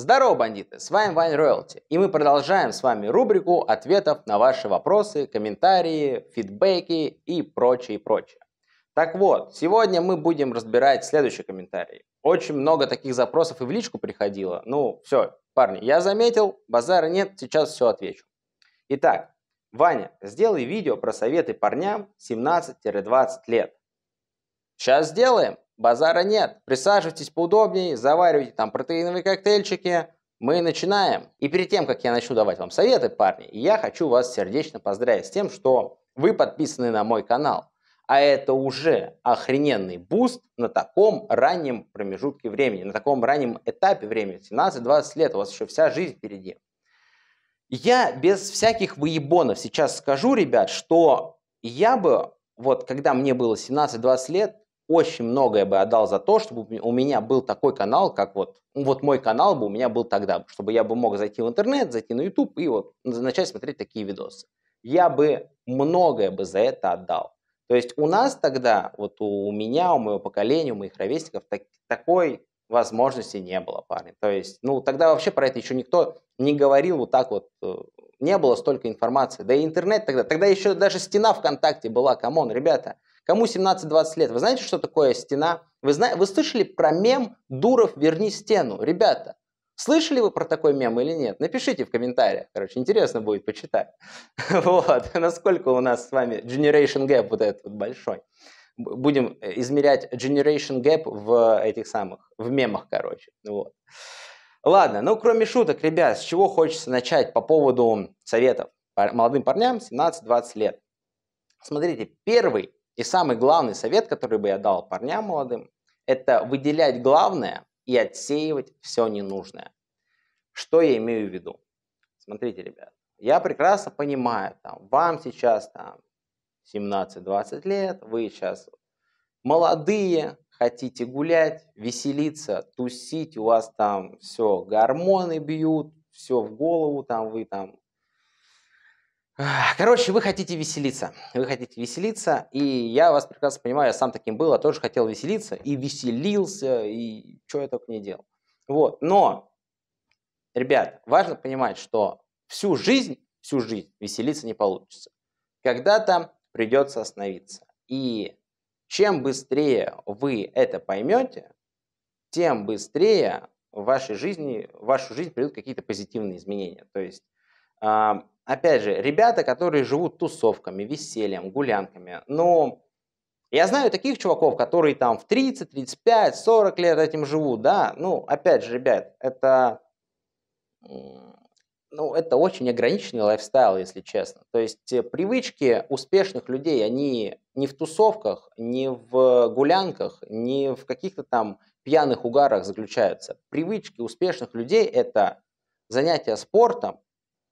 Здорово, бандиты! С вами Вайн Роялти, и мы продолжаем с вами рубрику ответов на ваши вопросы, комментарии, фидбэки и прочее, прочее. Так вот, сегодня мы будем разбирать следующий комментарий. Очень много таких запросов и в личку приходило. Ну, все, парни, я заметил, базара нет, сейчас все отвечу. Итак, Ваня, сделай видео про советы парням 17-20 лет. Сейчас сделаем. Базара нет. Присаживайтесь поудобнее, заваривайте там протеиновые коктейльчики. Мы начинаем. И перед тем, как я начну давать вам советы, парни, я хочу вас сердечно поздравить с тем, что вы подписаны на мой канал. А это уже охрененный буст на таком раннем промежутке времени, на таком раннем этапе времени. 17-20 лет, у вас еще вся жизнь впереди. Я без всяких выебонов сейчас скажу, ребят, что я бы, вот когда мне было 17-20 лет, очень многое бы отдал за то, чтобы у меня был такой канал, как вот, ну, вот мой канал бы у меня был тогда, чтобы я бы мог зайти в интернет, зайти на YouTube и вот начать смотреть такие видосы. Я бы многое бы за это отдал. То есть у нас тогда, вот у меня, у моего поколения, у моих ровесников так, такой возможности не было, парни. То есть, ну, тогда вообще про это еще никто не говорил вот так вот, э, не было столько информации. Да и интернет тогда, тогда еще даже стена ВКонтакте была, камон, ребята – Кому 17-20 лет? Вы знаете, что такое стена? Вы, зна... вы слышали про мем «Дуров, верни стену»? Ребята, слышали вы про такой мем или нет? Напишите в комментариях. Короче, интересно будет почитать. Вот, насколько у нас с вами generation gap вот этот вот большой. Будем э, измерять generation gap в этих самых, в мемах, короче. Вот. Ладно, ну кроме шуток, ребят, с чего хочется начать по поводу советов молодым парням 17-20 лет. Смотрите, первый и самый главный совет, который бы я дал парням молодым, это выделять главное и отсеивать все ненужное. Что я имею в виду? Смотрите, ребят, я прекрасно понимаю, там, вам сейчас там, 17-20 лет, вы сейчас молодые, хотите гулять, веселиться, тусить, у вас там все, гормоны бьют, все в голову, там вы там Короче, вы хотите веселиться. Вы хотите веселиться, и я вас прекрасно понимаю, я сам таким был, я тоже хотел веселиться, и веселился, и что я только не делал. Вот, но, ребят, важно понимать, что всю жизнь, всю жизнь веселиться не получится. Когда-то придется остановиться. И чем быстрее вы это поймете, тем быстрее в вашей жизни, в вашу жизнь придут какие-то позитивные изменения. То есть а, опять же, ребята, которые живут тусовками, весельем, гулянками, но ну, я знаю таких чуваков, которые там в 30, 35, 40 лет этим живут, да, ну, опять же, ребят, это, ну, это очень ограниченный лайфстайл, если честно. То есть э, привычки успешных людей, они не в тусовках, не в гулянках, не в каких-то там пьяных угарах заключаются. Привычки успешных людей – это занятия спортом,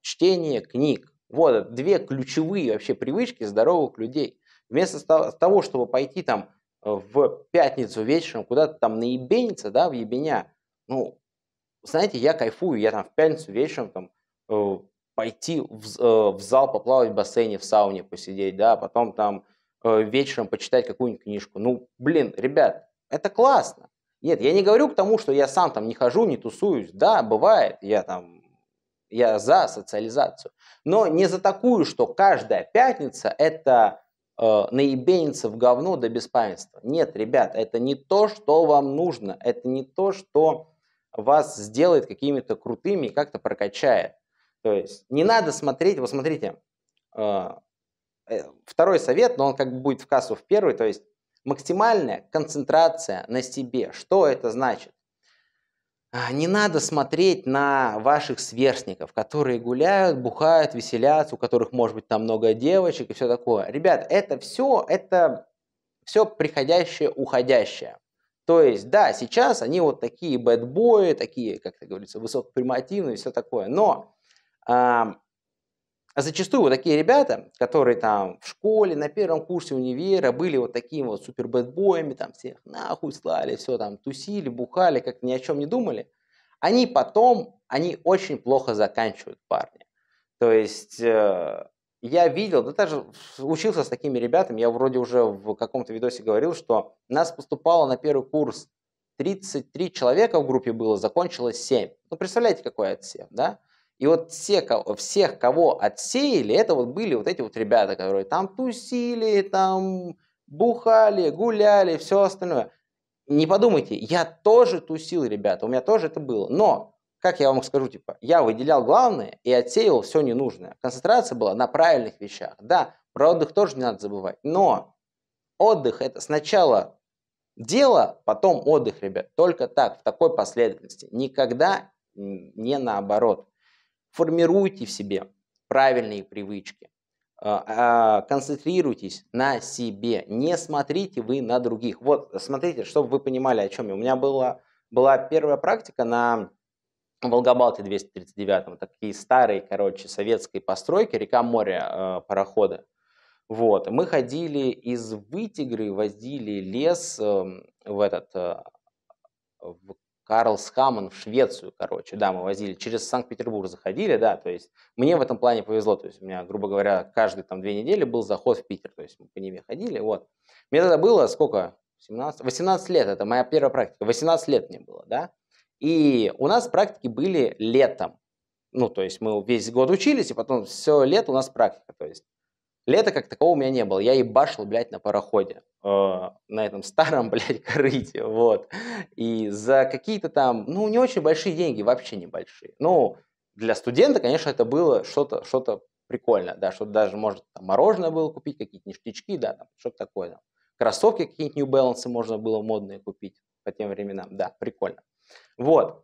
чтение книг. Вот две ключевые вообще привычки здоровых людей. Вместо того, чтобы пойти там э, в пятницу вечером куда-то там наебениться, да, в ебеня, ну, знаете, я кайфую, я там в пятницу вечером там э, пойти в, э, в зал поплавать в бассейне, в сауне посидеть, да, потом там э, вечером почитать какую-нибудь книжку. Ну, блин, ребят, это классно. Нет, я не говорю к тому, что я сам там не хожу, не тусуюсь. Да, бывает, я там я за социализацию. Но не за такую, что каждая пятница это э, наебениться в говно до беспамятства. Нет, ребят, это не то, что вам нужно. Это не то, что вас сделает какими-то крутыми и как-то прокачает. То есть не надо смотреть, вот смотрите, э, э второй совет, но он как бы будет в кассу в первый, то есть максимальная концентрация на себе. Что это значит? А, не надо смотреть на ваших сверстников, которые гуляют, бухают, веселятся, у которых может быть там много девочек и все такое. Ребят, это все, это все приходящее, уходящее. То есть, да, сейчас они вот такие бэтбои, такие, как это говорится, высокопримативные и все такое, но а, а зачастую вот такие ребята, которые там в школе, на первом курсе универа были вот такими вот супербэтбоями, там всех нахуй слали, все там тусили, бухали, как ни о чем не думали, они потом, они очень плохо заканчивают парни. То есть э, я видел, да даже учился с такими ребятами, я вроде уже в каком-то видосе говорил, что нас поступало на первый курс 33 человека в группе было, закончилось 7. Ну, представляете, какой отсев, да? И вот все, всех, кого отсеяли, это вот были вот эти вот ребята, которые там тусили, там бухали, гуляли, все остальное. Не подумайте, я тоже тусил, ребята, у меня тоже это было. Но, как я вам скажу, типа, я выделял главное и отсеивал все ненужное. Концентрация была на правильных вещах. Да, про отдых тоже не надо забывать. Но отдых это сначала дело, потом отдых, ребят. Только так, в такой последовательности. Никогда не наоборот. Формируйте в себе правильные привычки. А, а, концентрируйтесь на себе. Не смотрите вы на других. Вот смотрите, чтобы вы понимали, о чем я. У меня была, была первая практика на Волгобалте 239, такие старые, короче, советские постройки, река моря, а, пароходы. Вот. Мы ходили из Вытигры, возили лес эм, в этот, э, в Карлсхаммен в Швецию, короче, да, мы возили, через Санкт-Петербург заходили, да, то есть мне в этом плане повезло, то есть у меня, грубо говоря, каждые там две недели был заход в Питер, то есть мы по Неве ходили, вот. Мне тогда было сколько, 17, 18 лет, это моя первая практика, 18 лет мне было, да, и у нас практики были летом, ну, то есть мы весь год учились, и потом все лето у нас практика, то есть Лета как такового у меня не было. Я ебашил, блядь, на пароходе. Э, на этом старом, блядь, корыте. Вот. И за какие-то там, ну, не очень большие деньги, вообще небольшие. Ну, для студента, конечно, это было что-то что, -то, прикольно. Да, что даже, может, там, мороженое было купить, какие-то ништячки, да, там, что-то такое. Там. Кроссовки какие-нибудь New Balance можно было модные купить по тем временам. Да, прикольно. Вот.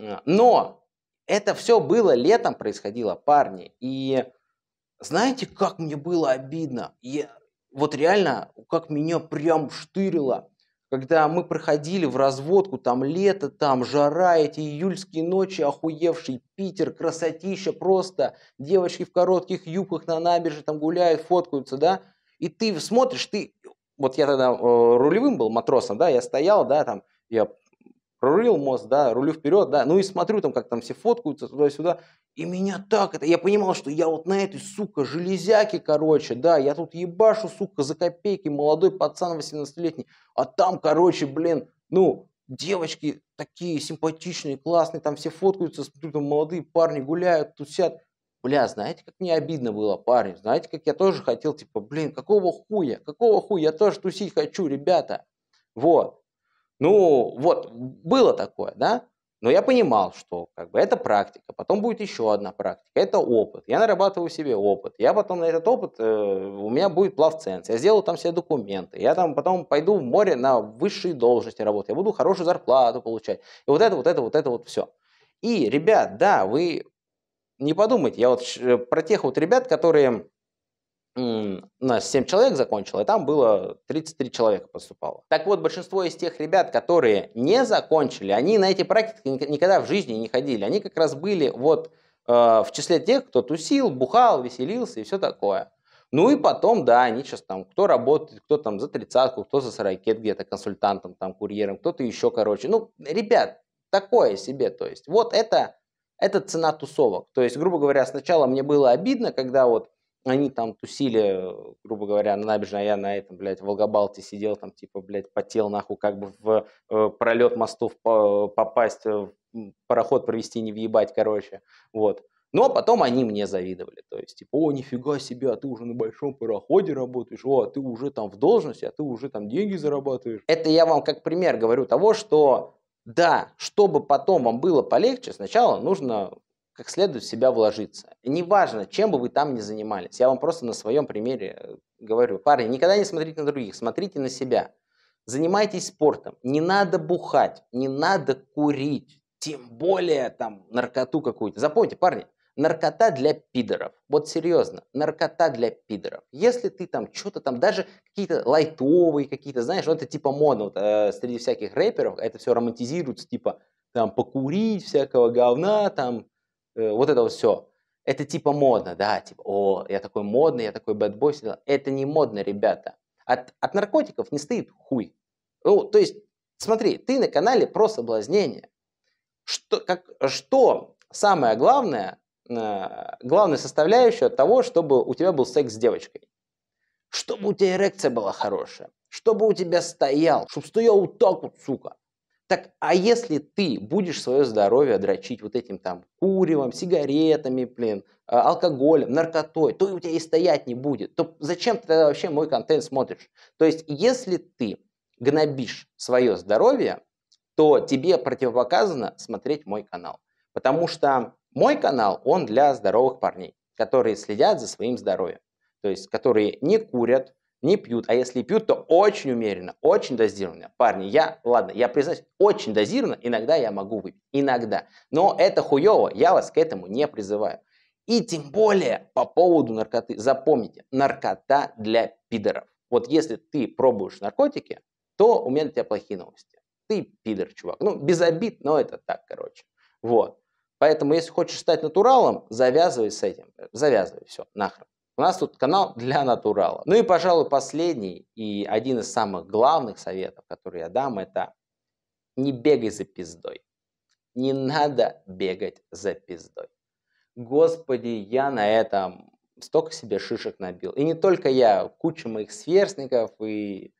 Э, но это все было летом происходило, парни. И знаете, как мне было обидно? Я, вот реально, как меня прям штырило, когда мы проходили в разводку, там лето, там жара, эти июльские ночи, охуевший Питер, красотища просто, девочки в коротких юбках на набережной там гуляют, фоткаются, да, и ты смотришь, ты, вот я тогда э, рулевым был матросом, да, я стоял, да, там, я прорыл мост, да, рулю вперед, да, ну и смотрю там, как там все фоткаются туда-сюда, и меня так это, я понимал, что я вот на этой, сука, железяке, короче, да, я тут ебашу, сука, за копейки, молодой пацан 18-летний, а там, короче, блин, ну, девочки такие симпатичные, классные, там все фоткаются, смотрю, там молодые парни гуляют, тусят, бля, знаете, как мне обидно было, парни, знаете, как я тоже хотел, типа, блин, какого хуя, какого хуя, я тоже тусить хочу, ребята, вот, ну, вот, было такое, да? Но я понимал, что как бы, это практика, потом будет еще одна практика, это опыт. Я нарабатываю себе опыт, я потом на этот опыт, э, у меня будет плавценс, я сделаю там все документы, я там потом пойду в море на высшие должности работать, я буду хорошую зарплату получать. И вот это, вот это, вот это вот все. И, ребят, да, вы не подумайте, я вот э, про тех вот ребят, которые у нас 7 человек закончило, и там было 33 человека поступало. Так вот, большинство из тех ребят, которые не закончили, они на эти практики никогда в жизни не ходили. Они как раз были вот э, в числе тех, кто тусил, бухал, веселился и все такое. Ну и потом, да, они сейчас там, кто работает, кто там за тридцатку, кто за сорокет где-то консультантом, там, курьером, кто-то еще, короче. Ну, ребят, такое себе, то есть. Вот это, это цена тусовок. То есть, грубо говоря, сначала мне было обидно, когда вот они там тусили, грубо говоря, на набережной, а я на этом, блядь, в Волгобалте сидел, там, типа, блядь, потел нахуй, как бы в э, пролет мостов попасть, э, в пароход провести, не въебать, короче, вот. Но ну, а потом они мне завидовали, то есть, типа, о, нифига себе, а ты уже на большом пароходе работаешь, о, а ты уже там в должности, а ты уже там деньги зарабатываешь. Это я вам как пример говорю того, что да, чтобы потом вам было полегче, сначала нужно как следует в себя вложиться. неважно, чем бы вы там ни занимались. Я вам просто на своем примере э, говорю. Парни, никогда не смотрите на других, смотрите на себя. Занимайтесь спортом. Не надо бухать, не надо курить, тем более там наркоту какую-то. Запомните, парни, наркота для пидоров. Вот серьезно, наркота для пидоров. Если ты там что-то там, даже какие-то лайтовые какие-то, знаешь, вот ну, это типа модно вот, э, среди всяких рэперов, а это все романтизируется, типа там покурить всякого говна, там Э, вот это вот все. Это типа модно, да, типа, о, я такой модный, я такой бэтбой. Это не модно, ребята. От, от наркотиков не стоит хуй. Ну, то есть, смотри, ты на канале про соблазнение. Что, как, что самое главное, э, главная составляющая от того, чтобы у тебя был секс с девочкой? Чтобы у тебя эрекция была хорошая, чтобы у тебя стоял, чтобы стоял вот так вот, сука, так, а если ты будешь свое здоровье дрочить вот этим там куревом, сигаретами, блин, э, алкоголем, наркотой, то у тебя и стоять не будет. То зачем ты тогда вообще мой контент смотришь? То есть, если ты гнобишь свое здоровье, то тебе противопоказано смотреть мой канал. Потому что мой канал, он для здоровых парней, которые следят за своим здоровьем. То есть, которые не курят, не пьют, а если пьют, то очень умеренно, очень дозированно. Парни, я, ладно, я признаюсь, очень дозированно, иногда я могу выпить, иногда. Но это хуево, я вас к этому не призываю. И тем более по поводу наркоты. Запомните, наркота для пидоров. Вот если ты пробуешь наркотики, то у меня для тебя плохие новости. Ты пидор, чувак. Ну, без обид, но это так, короче. Вот. Поэтому, если хочешь стать натуралом, завязывай с этим. Завязывай, все, нахрен. У нас тут канал для натурала. Ну и, пожалуй, последний и один из самых главных советов, который я дам, это не бегай за пиздой. Не надо бегать за пиздой. Господи, я на этом столько себе шишек набил. И не только я, куча моих сверстников и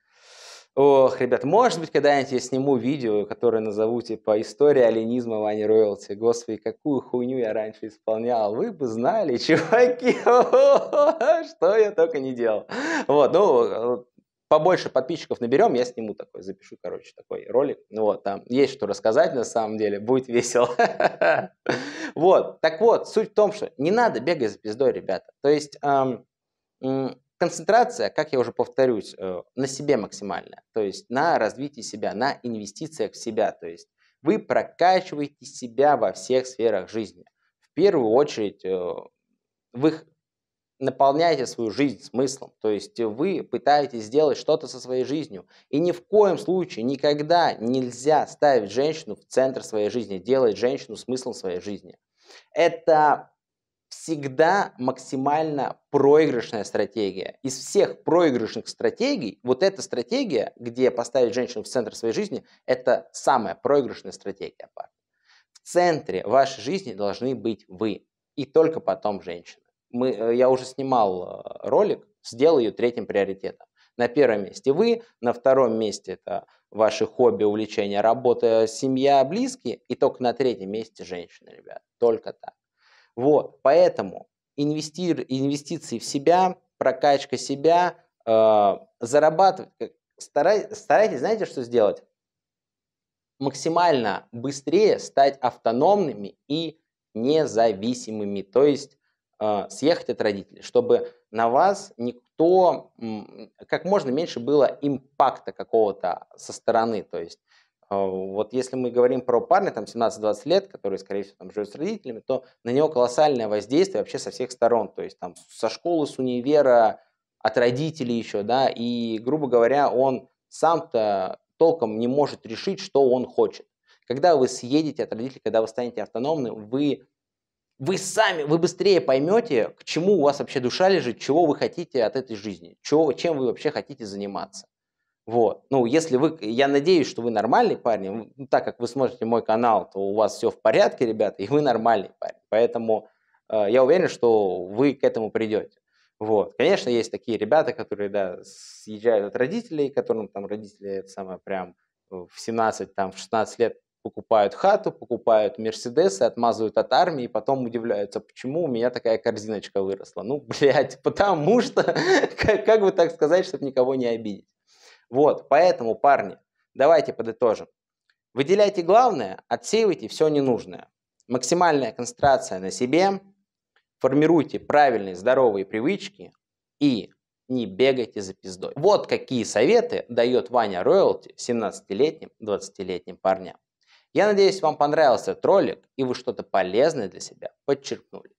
Ох, ребят, может быть, когда-нибудь я сниму видео, которое назову типа «История алинизма Вани Роялти». Господи, какую хуйню я раньше исполнял. Вы бы знали, чуваки, что я только не делал. Вот, ну, побольше подписчиков наберем, я сниму такой, запишу, короче, такой ролик. вот, там есть что рассказать на самом деле, будет весело. Вот, так вот, суть в том, что не надо бегать за пиздой, ребята. То есть, Концентрация, как я уже повторюсь, э, на себе максимально, то есть на развитии себя, на инвестициях в себя, то есть вы прокачиваете себя во всех сферах жизни. В первую очередь э, вы наполняете свою жизнь смыслом, то есть вы пытаетесь сделать что-то со своей жизнью, и ни в коем случае никогда нельзя ставить женщину в центр своей жизни, делать женщину смыслом своей жизни. Это всегда максимально проигрышная стратегия. Из всех проигрышных стратегий, вот эта стратегия, где поставить женщину в центр своей жизни, это самая проигрышная стратегия парня. В центре вашей жизни должны быть вы, и только потом женщина. Мы, э, я уже снимал э, ролик, сделал ее третьим приоритетом. На первом месте вы, на втором месте это ваши хобби, увлечения, работа, семья, близкие, и только на третьем месте женщина, ребят. Только так. Вот, поэтому инвестир, инвестиции в себя, прокачка себя, э, зарабатывать, старай, старайтесь, знаете, что сделать? Максимально быстрее стать автономными и независимыми, то есть э, съехать от родителей, чтобы на вас никто, как можно меньше было импакта какого-то со стороны, то есть а, вот если мы говорим про парня, там 17-20 лет, который, скорее всего, там живет с родителями, то на него колоссальное воздействие вообще со всех сторон. То есть там со школы, с универа, от родителей еще, да, и, грубо говоря, он сам-то толком не может решить, что он хочет. Когда вы съедете от родителей, когда вы станете автономным, вы, вы сами, вы быстрее поймете, к чему у вас вообще душа лежит, чего вы хотите от этой жизни, чего, чем вы вообще хотите заниматься. Вот. Ну, если вы, я надеюсь, что вы нормальный парень, ну, так как вы смотрите мой канал, то у вас все в порядке, ребята, и вы нормальный парень. Поэтому э, я уверен, что вы к этому придете. Вот. Конечно, есть такие ребята, которые, да, съезжают от родителей, которым там родители, это самое, прям э, в 17, там, в 16 лет покупают хату, покупают Мерседесы, отмазывают от армии, и потом удивляются, почему у меня такая корзиночка выросла. Ну, блядь, потому что, как, как бы так сказать, чтобы никого не обидеть. Вот, поэтому, парни, давайте подытожим. Выделяйте главное, отсеивайте все ненужное. Максимальная концентрация на себе, формируйте правильные здоровые привычки и не бегайте за пиздой. Вот какие советы дает Ваня Роялти 17-летним, 20-летним парням. Я надеюсь, вам понравился этот ролик и вы что-то полезное для себя подчеркнули.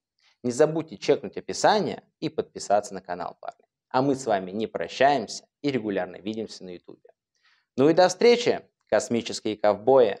Не забудьте чекнуть описание и подписаться на канал, парни. А мы с вами не прощаемся и регулярно видимся на Ютубе. Ну и до встречи, космические ковбои!